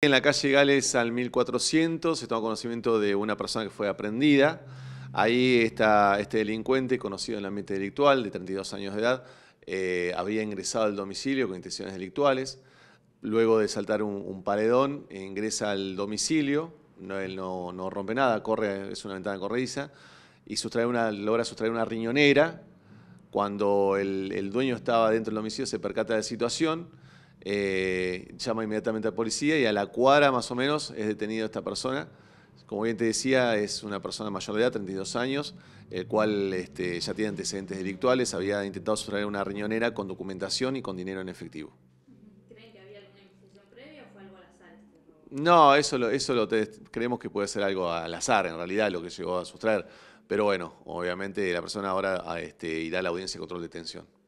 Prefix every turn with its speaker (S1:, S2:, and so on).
S1: En la calle Gales al 1400 se toma conocimiento de una persona que fue aprendida. Ahí está este delincuente, conocido en la ambiente delictual, de 32 años de edad, eh, Había ingresado al domicilio con intenciones delictuales. Luego de saltar un, paredón, ingresa al domicilio, no, él no, rompe nada, corre, es una ventana corrediza, y sustrae logra sustraer una riñonera. Cuando el, el dueño estaba dentro del domicilio se percata de la situación eh, llama inmediatamente a la policía y a la cuadra más o menos es detenido esta persona. Como bien te decía, es una persona mayor de edad, 32 años, el cual este, ya tiene antecedentes delictuales, había intentado sustraer una riñonera con documentación y con dinero en efectivo. ¿Creen que había alguna previa o fue algo al azar? Este no, eso, lo, eso lo creemos que puede ser algo al azar, en realidad, lo que llegó a sustraer. Pero bueno, obviamente la persona ahora este, irá a la audiencia de control de detención.